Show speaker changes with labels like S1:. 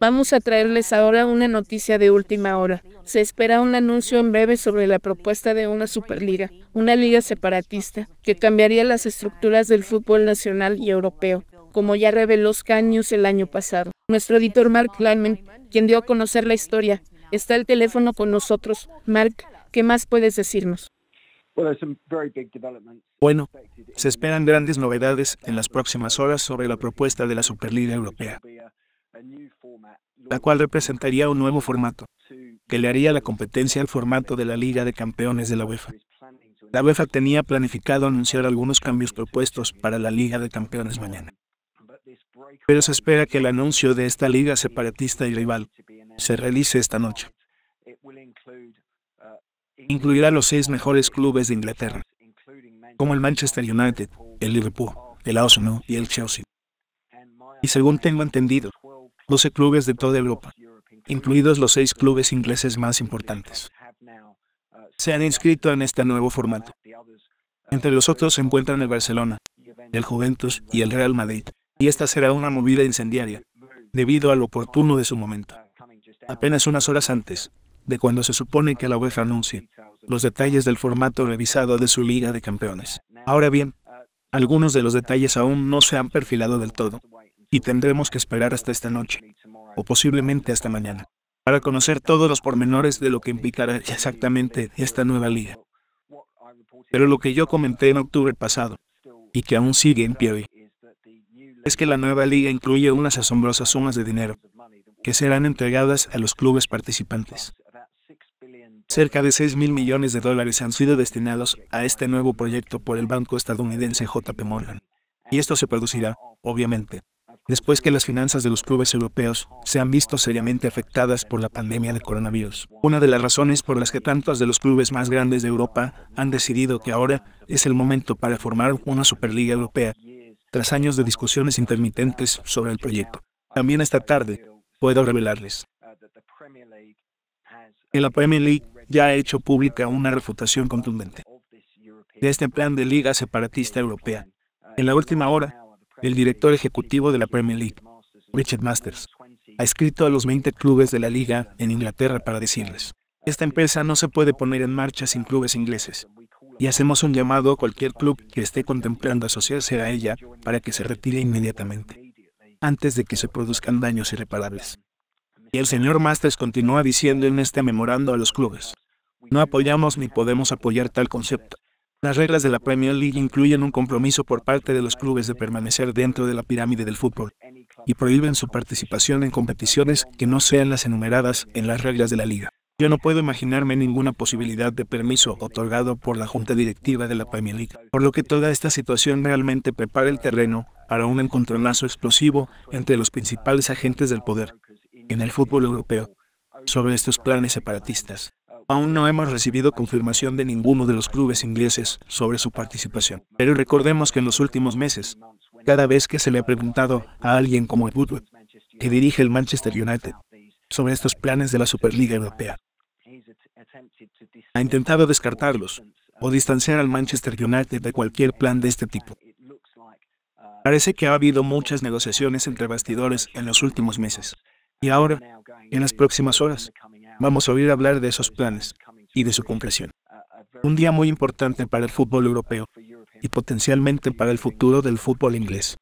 S1: Vamos a traerles ahora una noticia de última hora. Se espera un anuncio en breve sobre la propuesta de una Superliga, una liga separatista, que cambiaría las estructuras del fútbol nacional y europeo, como ya reveló Sky News el año pasado. Nuestro editor Mark Kleinman, quien dio a conocer la historia, está al teléfono con nosotros. Mark, ¿qué más puedes decirnos? Bueno, se esperan grandes novedades en las próximas horas sobre la propuesta de la Superliga Europea la cual representaría un nuevo formato, que le haría la competencia al formato de la Liga de Campeones de la UEFA. La UEFA tenía planificado anunciar algunos cambios propuestos para la Liga de Campeones mañana. Pero se espera que el anuncio de esta liga separatista y rival se realice esta noche. Uh, Incluirá los seis mejores clubes de Inglaterra, como el Manchester United, el Liverpool, el Arsenal y el Chelsea. Y según tengo entendido, 12 clubes de toda Europa, incluidos los seis clubes ingleses más importantes. Se han inscrito en este nuevo formato. Entre los otros se encuentran el Barcelona, el Juventus y el Real Madrid, y esta será una movida incendiaria, debido al oportuno de su momento. Apenas unas horas antes, de cuando se supone que la UEFA anuncie los detalles del formato revisado de su Liga de Campeones. Ahora bien, algunos de los detalles aún no se han perfilado del todo, y tendremos que esperar hasta esta noche, o posiblemente hasta mañana, para conocer todos los pormenores de lo que implicará exactamente esta nueva liga. Pero lo que yo comenté en octubre pasado, y que aún sigue en pie hoy, es que la nueva liga incluye unas asombrosas sumas de dinero que serán entregadas a los clubes participantes. Cerca de 6 mil millones de dólares han sido destinados a este nuevo proyecto por el banco estadounidense JP Morgan. Y esto se producirá, obviamente, después que las finanzas de los clubes europeos se han visto seriamente afectadas por la pandemia de coronavirus. Una de las razones por las que tantos de los clubes más grandes de Europa han decidido que ahora es el momento para formar una Superliga Europea, tras años de discusiones intermitentes sobre el proyecto. También esta tarde puedo revelarles que la Premier League ya ha hecho pública una refutación contundente de este plan de liga separatista europea. En la última hora, el director ejecutivo de la Premier League, Richard Masters, ha escrito a los 20 clubes de la liga en Inglaterra para decirles, esta empresa no se puede poner en marcha sin clubes ingleses. Y hacemos un llamado a cualquier club que esté contemplando asociarse a ella para que se retire inmediatamente, antes de que se produzcan daños irreparables. Y el señor Masters continúa diciendo en este memorando a los clubes, no apoyamos ni podemos apoyar tal concepto. Las reglas de la Premier League incluyen un compromiso por parte de los clubes de permanecer dentro de la pirámide del fútbol y prohíben su participación en competiciones que no sean las enumeradas en las reglas de la liga. Yo no puedo imaginarme ninguna posibilidad de permiso otorgado por la junta directiva de la Premier League, por lo que toda esta situación realmente prepara el terreno para un encontronazo explosivo entre los principales agentes del poder en el fútbol europeo sobre estos planes separatistas. Aún no hemos recibido confirmación de ninguno de los clubes ingleses sobre su participación. Pero recordemos que en los últimos meses, cada vez que se le ha preguntado a alguien como Ed Woodward, que dirige el Manchester United, sobre estos planes de la Superliga Europea, ha intentado descartarlos o distanciar al Manchester United de cualquier plan de este tipo. Parece que ha habido muchas negociaciones entre bastidores en los últimos meses. Y ahora, en las próximas horas, Vamos a oír hablar de esos planes y de su concreción. Un día muy importante para el fútbol europeo y potencialmente para el futuro del fútbol inglés.